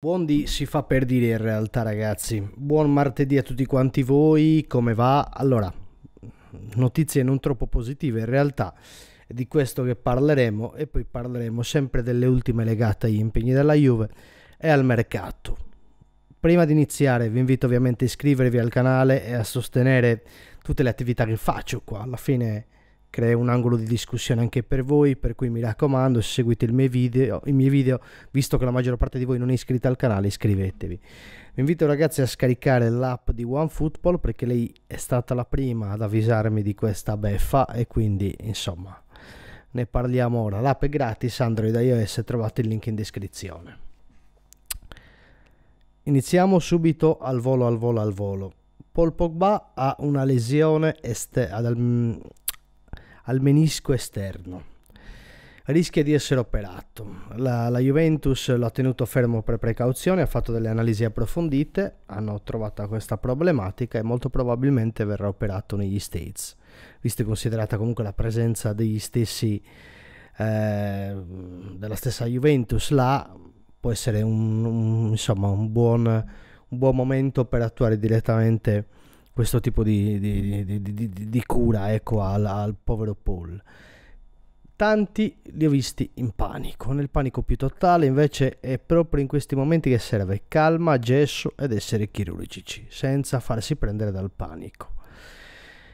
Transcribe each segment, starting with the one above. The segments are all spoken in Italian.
Buon Bondi si fa per dire in realtà ragazzi, buon martedì a tutti quanti voi, come va? Allora, notizie non troppo positive in realtà, è di questo che parleremo e poi parleremo sempre delle ultime legate agli impegni della Juve e al mercato. Prima di iniziare vi invito ovviamente a iscrivervi al canale e a sostenere tutte le attività che faccio qua, alla fine crea un angolo di discussione anche per voi, per cui mi raccomando, se seguite i miei video, i miei video visto che la maggior parte di voi non è iscritta al canale, iscrivetevi. Vi invito ragazzi a scaricare l'app di OneFootball perché lei è stata la prima ad avvisarmi di questa beffa e quindi insomma ne parliamo ora. L'app è gratis, Android iOS, trovate il link in descrizione. Iniziamo subito al volo, al volo, al volo. Paul Pogba ha una lesione este- al, al menisco esterno. Rischia di essere operato. La, la Juventus lo ha tenuto fermo per precauzione, ha fatto delle analisi approfondite, hanno trovato questa problematica e molto probabilmente verrà operato negli States, visto e considerata comunque la presenza degli stessi eh, della stessa Juventus là può essere un, un, insomma, un, buon, un buon momento per attuare direttamente questo tipo di, di, di, di cura ecco, al, al, povero Paul. Tanti li ho visti in panico, nel panico più totale invece è proprio in questi momenti che serve calma, gesso ed essere chirurgici, senza farsi prendere dal panico.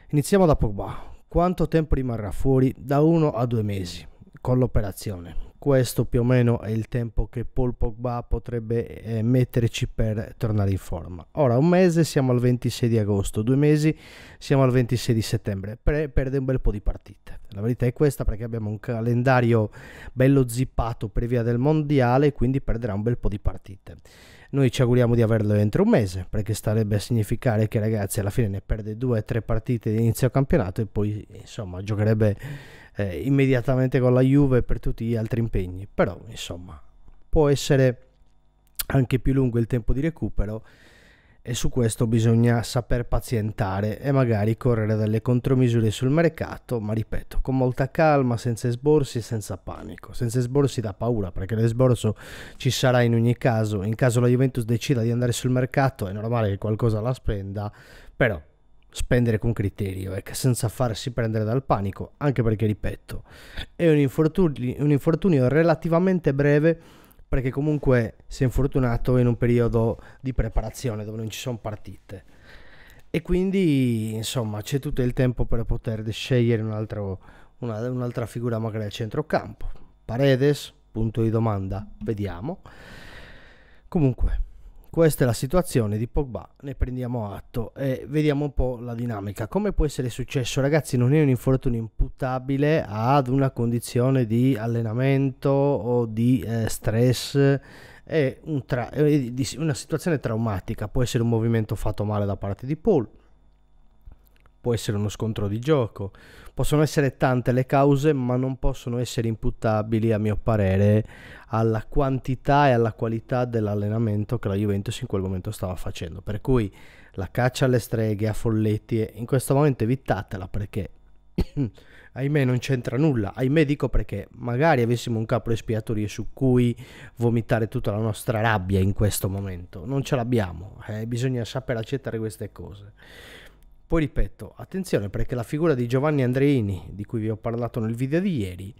Iniziamo da Pogba. Quanto tempo rimarrà fuori? Da uno a due mesi, con l'operazione questo più o meno è il tempo che Paul Pogba potrebbe eh, metterci per tornare in forma. Ora, un mese siamo al 26 di agosto, due mesi siamo al 26 di settembre, Pre- perde un bel po' di partite. La verità è questa perché abbiamo un calendario bello zippato per via del mondiale, quindi perderà un bel po' di partite. Noi ci auguriamo di averlo entro un mese, perché starebbe a significare che ragazzi alla fine ne perde due o tre partite di inizio campionato e poi insomma giocherebbe eh, immediatamente con la Juve per tutti gli altri impegni, però insomma può essere anche più lungo il tempo di recupero e su questo bisogna saper pazientare e magari correre delle contromisure sul mercato, ma ripeto, con molta calma, senza sborsi e senza panico, senza sborsi da paura, perché l'esborso ci sarà in ogni caso, in caso la Juventus decida di andare sul mercato è normale che qualcosa la spenda, però spendere con criterio, ecco, senza farsi prendere dal panico, anche perché, ripeto, è un infortunio, un infortunio relativamente breve perché comunque si è infortunato in un periodo di preparazione dove non ci sono partite. E quindi, insomma, c'è tutto il tempo per poter scegliere un altro, una, un'altra figura magari al centrocampo. Paredes, punto di domanda, vediamo. Comunque, questa è la situazione di Pogba, ne prendiamo atto e vediamo un po' la dinamica. Come può essere successo? Ragazzi, non è un infortunio imputabile ad una condizione di allenamento o di eh, stress. È, un tra- è una situazione traumatica, può essere un movimento fatto male da parte di Paul, può essere uno scontro di gioco. Possono essere tante le cause, ma non possono essere imputabili, a mio parere, alla quantità e alla qualità dell'allenamento che la Juventus in quel momento stava facendo. Per cui la caccia alle streghe, a folletti, in questo momento evitatela perché ahimè non c'entra nulla, ahimè dico perché magari avessimo un capo espiatorio su cui vomitare tutta la nostra rabbia in questo momento, non ce l'abbiamo, eh? bisogna saper accettare queste cose. Poi ripeto, attenzione perché la figura di Giovanni Andreini, di cui vi ho parlato nel video di ieri,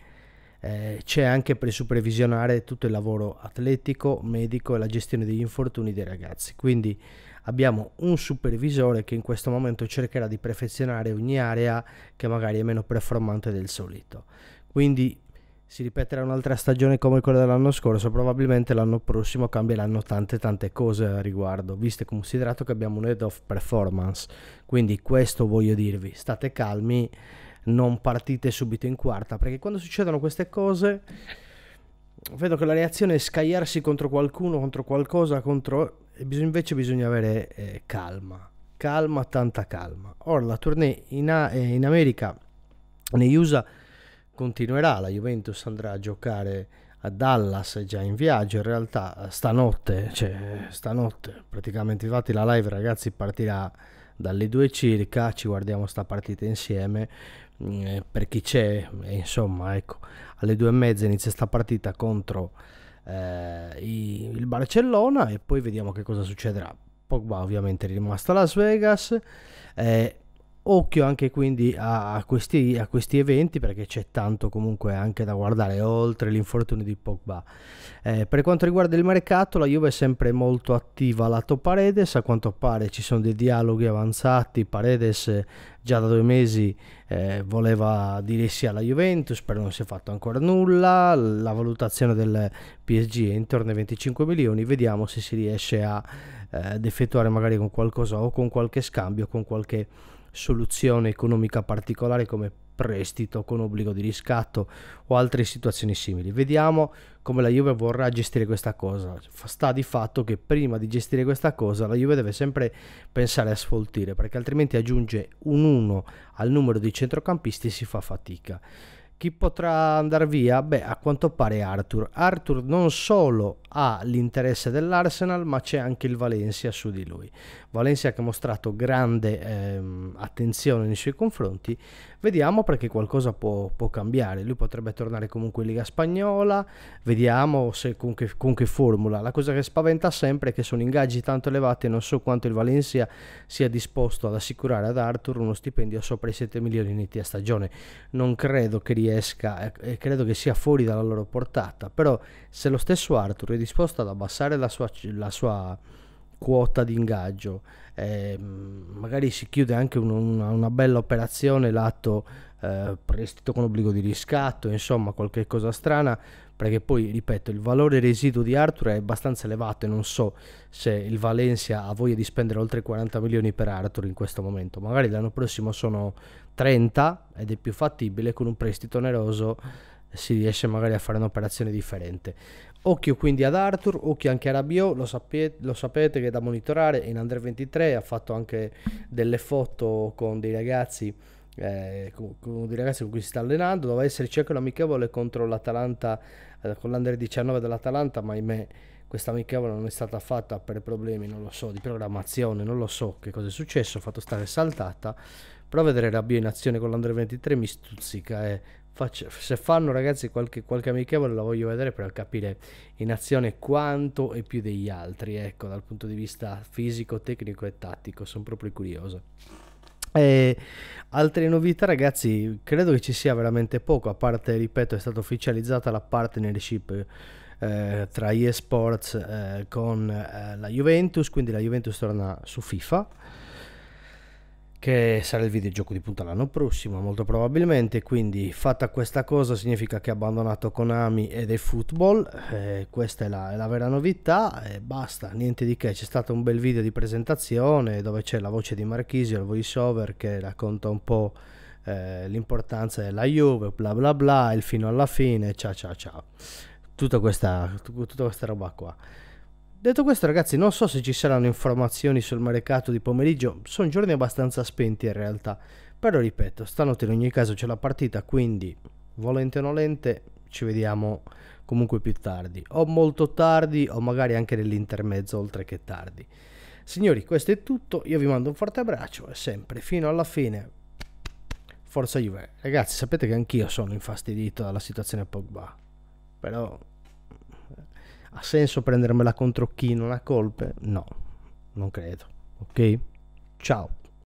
eh, c'è anche per supervisionare tutto il lavoro atletico, medico e la gestione degli infortuni dei ragazzi. Quindi abbiamo un supervisore che in questo momento cercherà di perfezionare ogni area che magari è meno performante del solito. Quindi si ripeterà un'altra stagione come quella dell'anno scorso, probabilmente l'anno prossimo cambieranno tante tante cose a riguardo, visto e considerato che abbiamo un head of performance. Quindi questo voglio dirvi, state calmi, non partite subito in quarta, perché quando succedono queste cose vedo che la reazione è scagliarsi contro qualcuno, contro qualcosa, contro... invece bisogna avere eh, calma, calma, tanta calma. Ora la tournée in, A- eh, in America, negli USA continuerà, la Juventus andrà a giocare a Dallas, è già in viaggio in realtà, eh, stanotte, cioè stanotte, praticamente infatti la live ragazzi partirà dalle 2 circa, ci guardiamo sta partita insieme, mm, eh, per chi c'è, eh, insomma ecco, alle 2 e mezza inizia sta partita contro eh, il Barcellona e poi vediamo che cosa succederà. Pogba ovviamente è rimasto a Las Vegas. Eh, occhio anche quindi a questi, a questi eventi perché c'è tanto comunque anche da guardare oltre l'infortunio di Pogba. Eh, per quanto riguarda il mercato la Juve è sempre molto attiva lato Paredes, a quanto pare ci sono dei dialoghi avanzati, Paredes già da due mesi eh, voleva dire sì alla Juventus, però non si è fatto ancora nulla, la valutazione del PSG è intorno ai 25 milioni, vediamo se si riesce a eh, effettuare magari con qualcosa o con qualche scambio, con qualche soluzione economica particolare come prestito con obbligo di riscatto o altre situazioni simili. Vediamo come la Juve vorrà gestire questa cosa. Sta di fatto che prima di gestire questa cosa la Juve deve sempre pensare a sfoltire perché altrimenti aggiunge un 1 al numero dei centrocampisti e si fa fatica. Chi potrà andare via? Beh, a quanto pare Arthur. Arthur non solo ha l'interesse dell'Arsenal ma c'è anche il Valencia su di lui. Valencia che ha mostrato grande ehm, attenzione nei suoi confronti, vediamo perché qualcosa può, può, cambiare, lui potrebbe tornare comunque in Liga Spagnola, vediamo se, con, che, con che formula. La cosa che spaventa sempre è che sono ingaggi tanto elevati non so quanto il Valencia sia disposto ad assicurare ad Arthur uno stipendio sopra i 7 milioni netti a stagione. Non credo che riesca, eh, credo che sia fuori dalla loro portata, però se lo stesso Arthur è disposto ad abbassare la sua, la sua quota di ingaggio, eh, magari si chiude anche un, una, una, bella operazione lato eh, prestito con obbligo di riscatto, insomma qualche cosa strana, perché poi ripeto il valore residuo di Arthur è abbastanza elevato e non so se il Valencia ha voglia di spendere oltre 40 milioni per Arthur in questo momento, magari l'anno prossimo sono 30 ed è più fattibile con un prestito oneroso si riesce magari a fare un'operazione differente. Occhio quindi ad Arthur, occhio anche a Rabiot, lo, sapete, lo sapete che è da monitorare, in Under 23 ha fatto anche delle foto con dei ragazzi eh, con, con dei ragazzi con cui si sta allenando. Doveva esserci anche un'amichevole contro l'Atalanta, eh, con l'Under 19 dell'Atalanta, ma ahimè questa amichevole non è stata fatta per problemi, non lo so, di programmazione, non lo so che cosa è successo, ho fatto stare saltata. Però vedere Rabio in azione con l'Under 23 mi stuzzica, è eh. Faccio, se fanno ragazzi qualche, qualche amichevole la voglio vedere per capire in azione quanto e più degli altri, ecco, dal punto di vista fisico, tecnico e tattico, sono proprio curioso. E altre novità ragazzi, credo che ci sia veramente poco, a parte, ripeto, è stata ufficializzata la partnership eh, tra eSports eh, con eh, la Juventus, quindi la Juventus torna su FIFA che sarà il videogioco di punta l'anno prossimo molto probabilmente quindi fatta questa cosa significa che ha abbandonato Konami ed è football eh, questa è la, è la, vera novità e basta niente di che c'è stato un bel video di presentazione dove c'è la voce di Marchisio il voice over che racconta un po' eh, l'importanza della Juve bla bla bla il fino alla fine ciao ciao ciao tutta questa, tutta questa roba qua Detto questo ragazzi non so se ci saranno informazioni sul mercato di pomeriggio, sono giorni abbastanza spenti in realtà, però ripeto, stanotte in ogni caso c'è la partita, quindi volente o nolente ci vediamo comunque più tardi, o molto tardi o magari anche nell'intermezzo oltre che tardi. Signori, questo è tutto, io vi mando un forte abbraccio e sempre fino alla fine Forza Juve. Ragazzi, sapete che anch'io sono infastidito dalla situazione Pogba, però ha senso prendermela contro chi non ha colpe? No, non credo. Ok? Ciao.